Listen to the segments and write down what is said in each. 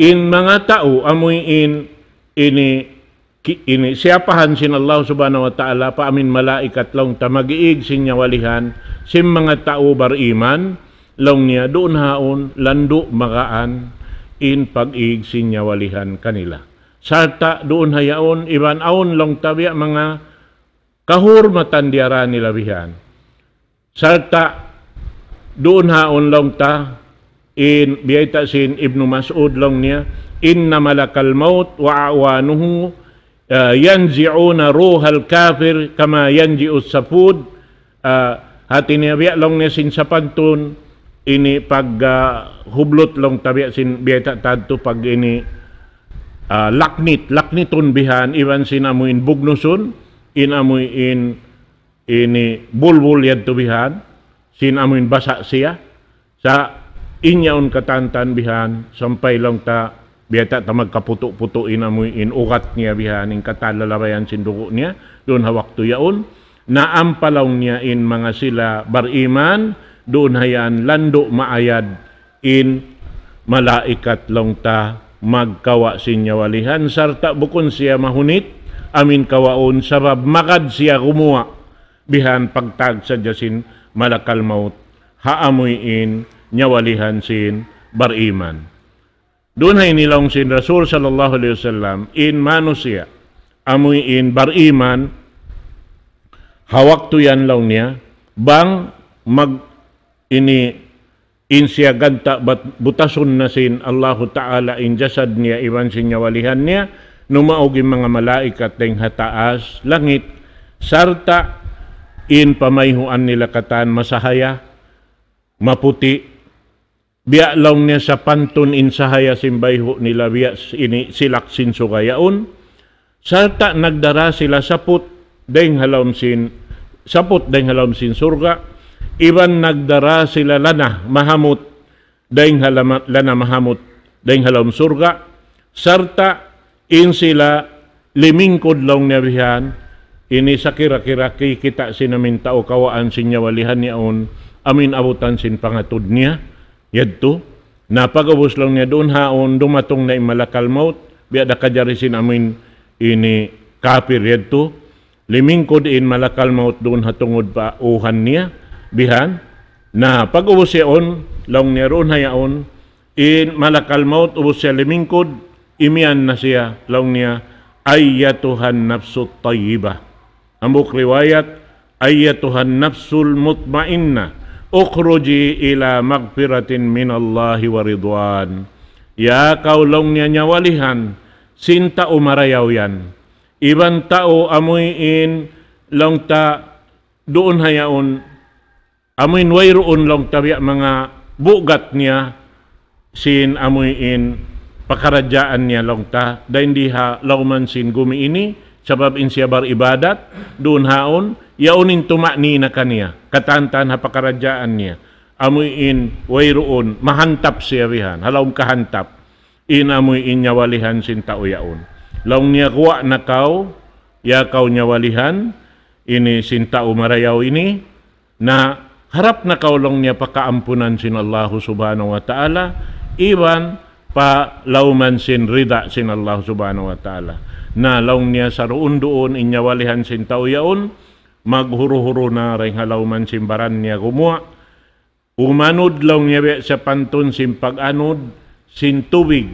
in mga tao amoy in ini ini siapahan sin Allah subhanahu wa ta'ala pa amin malaikat long tamagiig sinya walihan sin mga tao bar iman long niya doon haon landu magaan in pag-iig sinya walihan kanila sarta doon hayaon iban aon long tabi mga kahurmatan diara nila bihan sarta doon haon long ta in biyata sin Ibnu Mas'ud lang niya inna malakal maut wa awanuhu uh, yanzi'una ruhal kafir kama yanzi'u sapud uh, hati niya biya lang niya sin sapantun ini pag uh, hublot lang tabiya sin biyata tadto pag ini uh, laknit laknitun bihan iban sin amuin bugnusun inamuin ini bulbul yan tubihan sin amuin basa siya sa inyaon katantan bihan sampay lang ta biyata ta magkaputo-putuin in inukat niya bihan ing katalalabayan sinduko niya doon hawak tuyaon ampalaw niya in mga sila bariman doon hayan lando maayad in malaikat lang ta magkawa sinya walihan sarta bukon siya mahunit amin kawaon sabab makad siya kumuha bihan pagtag sa jasin malakal maut haamuin nyawalihan sin bariman. Doon ay nilong sin Rasul sallallahu alaihi wasallam in manusia amoy in bariman hawak tuyan lang niya bang mag ini insya ganta bat butason na sin Allah Ta'ala in jasad niya iwan sin nyawalihan niya numaog mga malaikat ting hataas langit sarta in pamayhuan nila katan masahaya maputi biya lang niya sa panton in sahaya simbayho nila biya ini silaksin so gayaon nagdara sila saput deng halawsin saput deng halawsin surga iban nagdara sila lana mahamot deng halamat lana mahamot deng halawm surga sarta in sila limingkod lang niya bihan ini sa kira-kira kita sinaminta o kawaan sinya walihan on amin abutan sin pangatud niya yadto na pagabus lang niya doon haon dumatong na imalakal maut biya da kajarisin amin ini kapir yadto limingkod in malakal maut doon hatungod pa uhan niya bihan na pagubos siya on lang niya roon hayaon in malakal maut ubos siya limingkod imian na siya lang niya ayyatuhan nafsu tayyibah ang buk riwayat ayyatuhan nafsul mutmainna Ukhruji ila magfiratin minallahi wa ridwan. Ya kaulong niya nyawalihan, sinta umarayaw yan. Ibang tao amuyin long ta doon hayaon, amuin wayroon long tabi mga bugat niya, sin amuyin pakaradyaan niya long ta, dahil hindi ha lauman sin gumiini, sabab bar ibadat doon haon yaunin tumaknina kaniya katantan hapakarajaan niya in wayroon mahantap siya rihan halaw kahantap in amuin nyawalihan sinta uyaon laung niya kuwa na kau ya kau nyawalihan ini sinta umarayaw ini na harap na kaulong niya pakaampunan sin Allah subhanahu wa ta'ala iwan, pa lauman sin rida sin Allah subhanahu wa ta'ala na laung niya sa roon doon inyawalihan sin tauyaon maghuruhuro na ring halauman sin baran niya gumawa umanod laung niya sa panton sin paganod sin tubig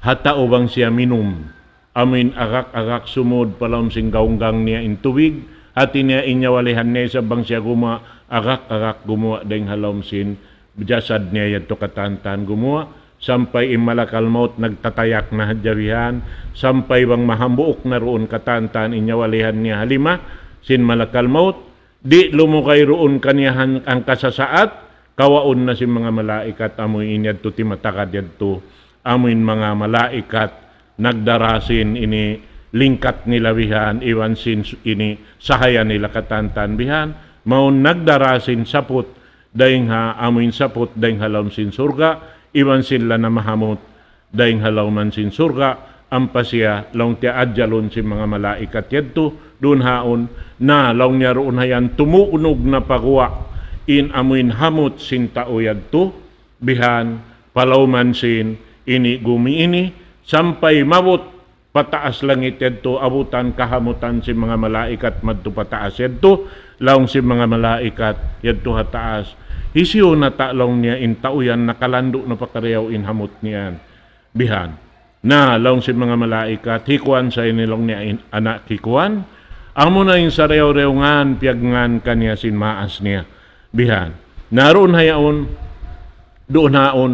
hata ubang siya minum amin agak-agak sumod palaom sin gaunggang niya in tubig at niya inyawalihan niya sa bang siya gumawa agak-agak gumawa ding halauman sin jasad niya yadto katantan gumawa sampay imalakalmot nagtatayak na hadyarihan, sampay wang mahambuok na roon katantan inyawalihan niya halima, sin malakalmot, di lumukay roon kaniyahan ang kasasaat, kawaon na si mga malaikat amoy inyad to timatakad yad to, amoy mga malaikat nagdarasin ini lingkat nila bihan, iwan sin ini sahaya nila katantan bihan, maun nagdarasin saput, dahing ha amoy saput, dahing halam sin surga, iwan sila na mahamot daing halaw man sin surga ang pasya laong ti adjalon sin mga malaikat yadto dun haon na laong niya roon hayan tumuunog na pagwa in amuin hamot sin tao yadto bihan palaw man sin ini gumi ini sampay mabot pataas langit yadto abutan kahamutan si mga malaikat madto pataas yadto laong si mga malaikat yadto hataas hisyo na talaong niya in tauyan nakalando na pakariyaw in hamot niyan bihan na laong si mga malaikat hikuan sa inilong niya in anak hikuan ang muna in sarew-rewngan piagngan kanya sin maas niya bihan naroon hayaon doon haon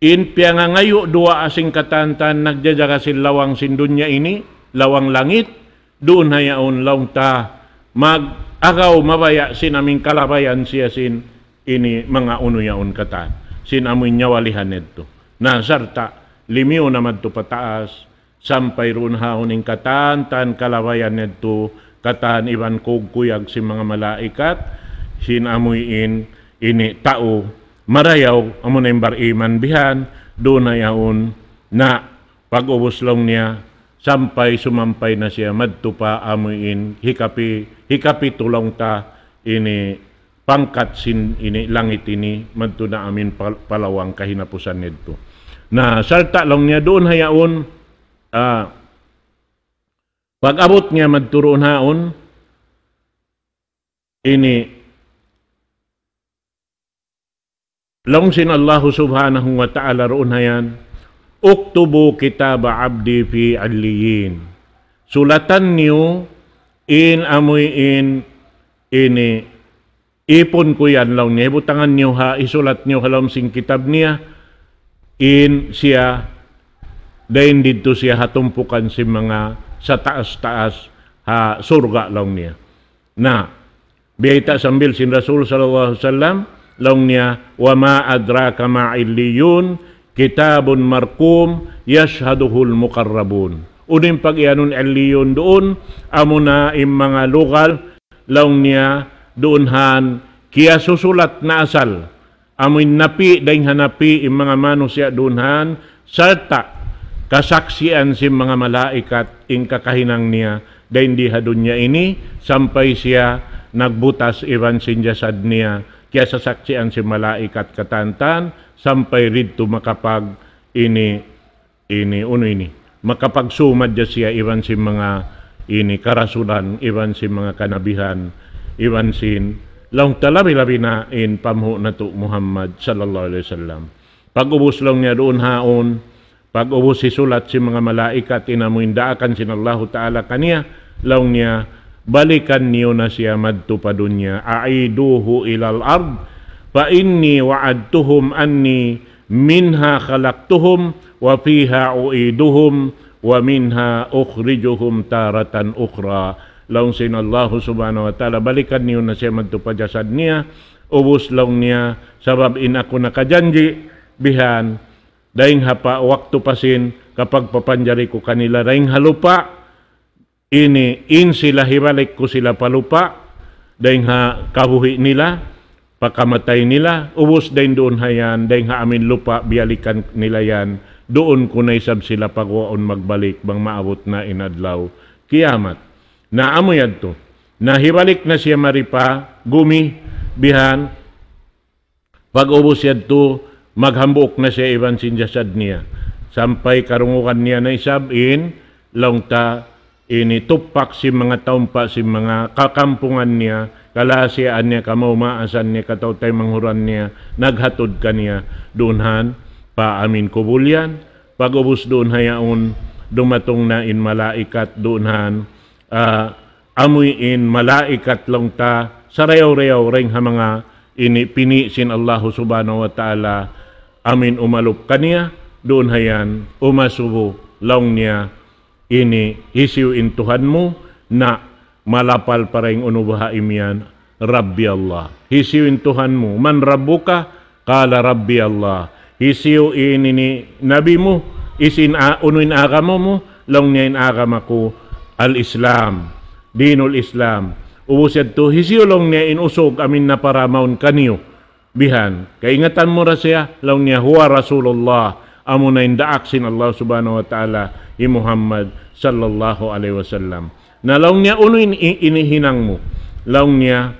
In piangangayo dua asing katantan nagjajaga sin lawang sindunya ini, lawang langit, doon hayaon laong ta mag-agaw mabaya sin aming kalabayan siya sin ini mga unuyaon katan. Sin amoy nyawalihan nito. Nasarta, limiw naman to pataas, sampay roon haoning katantan kalabayan nito, katan iban kuyag sin mga malaikat, sin amoy in, ini tao marayaw amo na bariman bihan do na yaon na pag lang niya sampay sumampay na siya madtupa amuin hikapi hikapi tulong ta ini pangkat sin ini langit ini madto na amin palawang kahinapusan nito na salta lang niya doon hayaon uh, ah, pag abot niya madturoon haon ini Long Allah subhanahu wa ta'ala roon yan, Uktubo kitaba abdi fi aliyin. Sulatan niyo in amoy in ini ipon ko yan law niya. Ibutangan niyo ha, isulat niyo halom sing kitab niya in siya dahin dito siya hatumpukan si mga sa taas-taas ha surga law niya. Na, biyayta sambil sin Rasul sallallahu alaihi wasallam لونيا وما أدراك ما عليون kitabun markum yashhaduhul muqarrabun. Unim pag iyanon aliyon doon, amo na im mga lokal, laong niya han, kia susulat na asal. Amoy napi, dahing hanapi im mga mano doon han, sarta, kasaksian si mga malaikat in kakahinang niya, dahing diha ha niya ini, sampay siya nagbutas iban sinjasad niya, kaya sasaksian si malaikat katantan sampay ridto makapag ini ini uno ini makapagsumad ja siya iwan si mga ini karasulan iwan si mga kanabihan iwan sin laong talabi labi na in pamhu na to Muhammad sallallahu alaihi wasallam pag ubos lang niya doon haon pag ubos si sulat si mga malaikat inamuindaakan sin Allahu taala kaniya laong niya balikan niyo na siya madto pa dunya aiduhu ilal ard fa inni wa'adtuhum anni minha khalaqtuhum wa fiha uiduhum wa minha ukhrijuhum taratan ukhra laung sin Allah subhanahu wa taala balikan niyo na siya madto pa jasad niya ubus laung niya sabab in ako nakajanji bihan daing hapa waktu pasin kapag papanjari ko kanila daing halupa ini in sila hibalik ko sila palupa dahin ha kabuhi nila pakamatay nila ubos dahin doon hayan dahin ha amin lupa bialikan nila yan doon ko naisab sila pagwaon magbalik bang maabot na inadlaw kiamat na amoy adto na hibalik na siya maripa gumi bihan pag ubos yadto maghambok na siya iban sinjasad niya sampay karungukan niya na isab in long ta initupak si mga taumpa si mga kakampungan niya kalahasian niya kamaumaasan niya katautay manghuran niya naghatod kaniya dunhan paamin kubulyan pagubos doon hayaon dumatong na in malaikat dunhan, uh, ah, amuin malaikat long ta sarayaw-rayaw ring ha mga ini pinisin Allah subhanahu wa ta'ala amin umalup kaniya doon hayan umasubo long niya ini isiu intuhan mo na malapal para yung unubaha imian Rabbi Allah. Hisiu intuhan mo, man rabbuka, kala Rabbi Allah. Hisiu ini ni Nabi mo, isin a, unuin agama mo, long niya agama ko, al-Islam, dinul Islam. Ubusad to, isyu long niya usog, amin na para paramaon kaniyo. Bihan, kaingatan mo ra siya, long niya huwa Rasulullah amo na sin Allah subhanahu wa ta'ala i Muhammad sallallahu alaihi wasallam. Na laong niya uno inihinang mo. Laong niya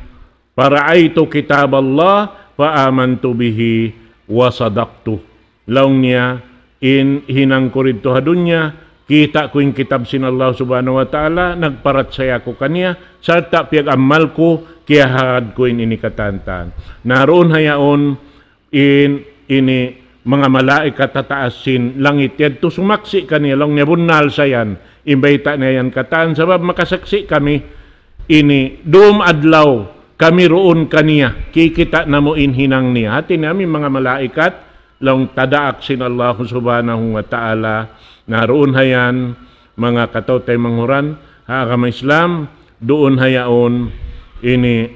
para aito kitab Allah faamantu bihi wa sadaqtu. Laong niya in hinang ko rito hadunya kita ko yung kitab sin Allah subhanahu wa ta'ala, nagparat saya ko kaniya, sa tapiag amal ko, kaya ko in inikatantan. Naroon hayaon in ini mga malaika tataasin langit yan. To sumaksi kanilong nebunal sayan. Imbayta na yan kataan. Sabab makasaksi kami ini dum adlaw kami roon kaniya. Kikita na mo inhinang niya. Hati namin mga malaikat long tadaak sin Allah subhanahu wa ta'ala. Naroon hayan mga katotay manghuran. Ha Islam doon hayaon ini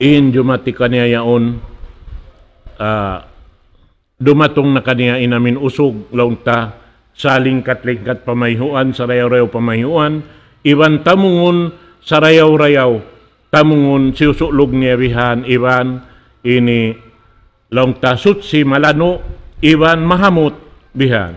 in jumati yaon uh, dumatong na kaniya inamin usog launta saling katlingkat pamayhuan sarayaw-rayaw pamayhuan iban tamungon sarayaw-rayaw tamungon siusulog ni abihan iban ini launta sutsi malano iban mahamot bihan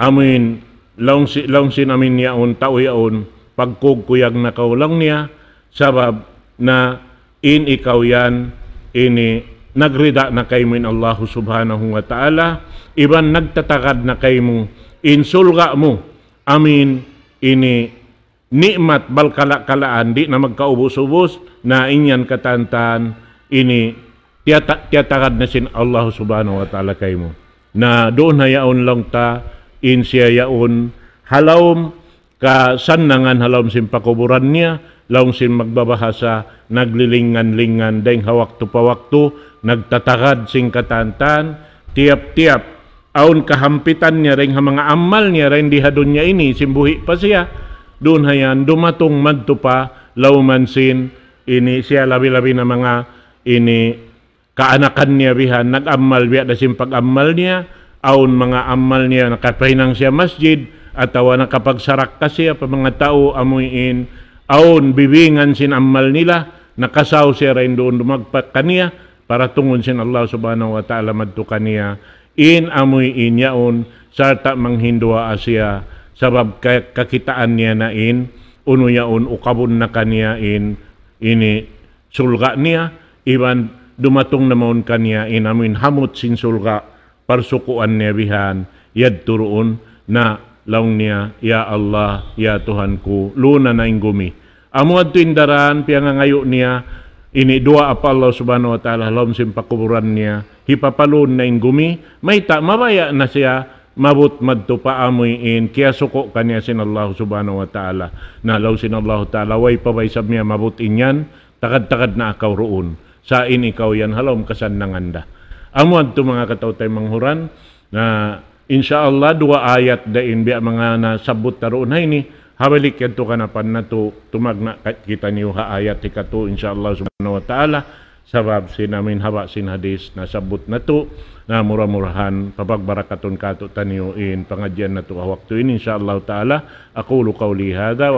amin laung si laung sin amin niyaon taoyaon pagkugkuyag na kaulang niya sabab na in ikaw yan ini nagrida na kay in Allah subhanahu wa ta'ala, iban nagtatakad na kay mo, insulga mo, amin, ini nikmat bal kalakalaan, di na magkaubos-ubos, na inyan katantan, ini tiyata, tiyatakad na sin Allah subhanahu wa ta'ala kay mo. Na doon hayaon lang ta, in siya ka sanangan halawm sin pakuburan niya, laong sin magbabahasa, naglilingan-lingan, hawak hawakto-pawakto, nagtatakad sing katantan, tiap-tiap, aun kahampitan niya rin ha mga amal niya rin dihadon niya ini, simbuhi pa siya, doon hayan, dumatong madto pa, lauman sin, ini siya labi-labi na mga ini kaanakan niya bihan, nag-amal biya da sin pag-amal niya, aun mga amal niya, nakapahinang siya masjid, at tawa na kapag sarak kasi pa mga tao amuyin aon bibingan sin ammal nila nakasaw siya rin doon dumagpak kaniya para tungon sin Allah subhanahu wa ta'ala madto kaniya in amoy inyaon sarta manghindua asya sabab kakitaan niya na in unuyaon ukabon na kaniya in ini sulga niya iban dumatong namon kaniya in amin hamot sin sulga parsukuan niya bihan yad turoon na laungnya ya Allah ya Tuhanku luna na inggumi amuad tu indaran pia ngayo niya ini dua apa Allah subhanahu wa ta'ala laum simpakuburan niya hipapalun na inggumi may tak mabaya na siya mabut madto paamuyin kaya suko kanya sin Allah subhanahu wa ta'ala na law sin Allah ta'ala way pabaysab niya mabut inyan takad-takad na akaw roon sa in ikaw yan halom kasan nanganda amuad tu mga kataw tay manghuran na insyaallah dua ayat dain biya mga nasabot taroon ini. ni hawalik kadto kanapan nato tumagna kita niyo ha ayat ti kato insyaallah subhanahu wa taala sabab sinamin hawa sin hadis nasabot na nato na muramurahan, murahan papagbaraketon kato taniyo in pangadyan nato ha waktu in insyaallah taala aqulu qawli hadha